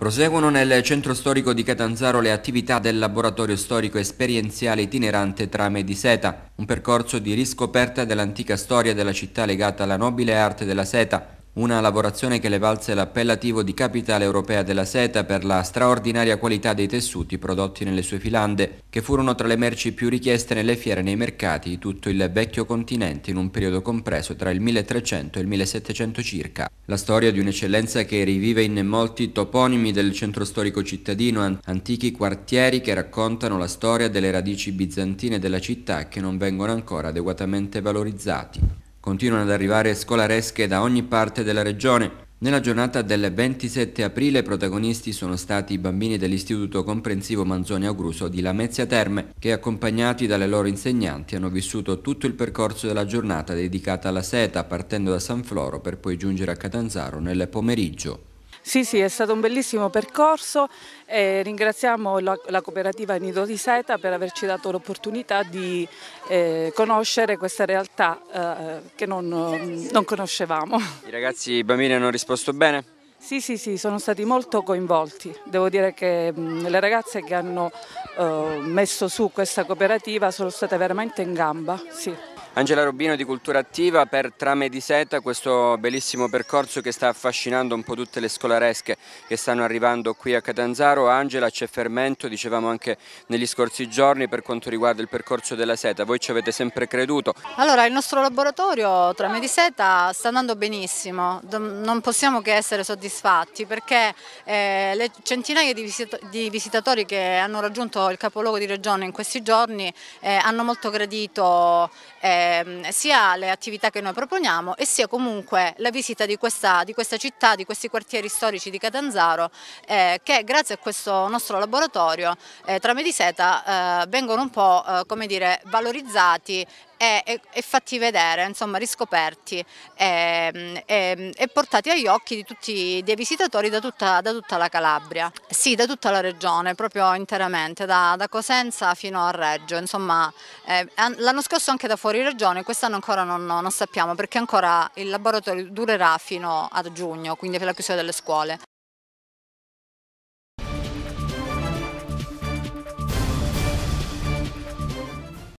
Proseguono nel centro storico di Catanzaro le attività del laboratorio storico esperienziale itinerante Trame di Seta, un percorso di riscoperta dell'antica storia della città legata alla nobile arte della seta, una lavorazione che le valse l'appellativo di capitale europea della seta per la straordinaria qualità dei tessuti prodotti nelle sue filande, che furono tra le merci più richieste nelle fiere e nei mercati di tutto il vecchio continente in un periodo compreso tra il 1300 e il 1700 circa. La storia di un'eccellenza che rivive in molti toponimi del centro storico cittadino, antichi quartieri che raccontano la storia delle radici bizantine della città che non vengono ancora adeguatamente valorizzati. Continuano ad arrivare scolaresche da ogni parte della regione. Nella giornata del 27 aprile protagonisti sono stati i bambini dell'Istituto Comprensivo Manzoni Augruso di Lamezia Terme che accompagnati dalle loro insegnanti hanno vissuto tutto il percorso della giornata dedicata alla seta partendo da San Floro per poi giungere a Catanzaro nel pomeriggio. Sì, sì, è stato un bellissimo percorso e ringraziamo la, la cooperativa Nido di Seta per averci dato l'opportunità di eh, conoscere questa realtà eh, che non, non conoscevamo. I ragazzi, i bambini hanno risposto bene? Sì, sì, sì, sono stati molto coinvolti. Devo dire che mh, mm, le ragazze che hanno eh, messo su questa cooperativa sono state veramente in gamba. Sì. Angela Robino di Cultura Attiva per Trame di Seta, questo bellissimo percorso che sta affascinando un po' tutte le scolaresche che stanno arrivando qui a Catanzaro. Angela c'è fermento, dicevamo anche negli scorsi giorni per quanto riguarda il percorso della seta, voi ci avete sempre creduto. Allora il nostro laboratorio Trame di Seta sta andando benissimo, non possiamo che essere soddisfatti perché eh, le centinaia di, visit di, visitatori che hanno raggiunto il capoluogo di regione in questi giorni eh, hanno molto gradito eh, Ehm, sia le attività che noi proponiamo e sia comunque la visita di questa, di questa città, di questi quartieri storici di Catanzaro eh, che grazie a questo nostro laboratorio eh, tra Mediseta eh, vengono un po' eh, come dire, valorizzati e, e, e fatti vedere, insomma riscoperti e, ehm, ehm, e, portati agli occhi di tutti, dei visitatori da tutta, da tutta, la Calabria, sì da tutta la regione proprio interamente, da, da Cosenza fino a Reggio, insomma eh, l'anno scorso anche da fuori regione, quest'anno ancora non, non sappiamo perché ancora il laboratorio durerà fino a giugno, quindi per la chiusura delle scuole.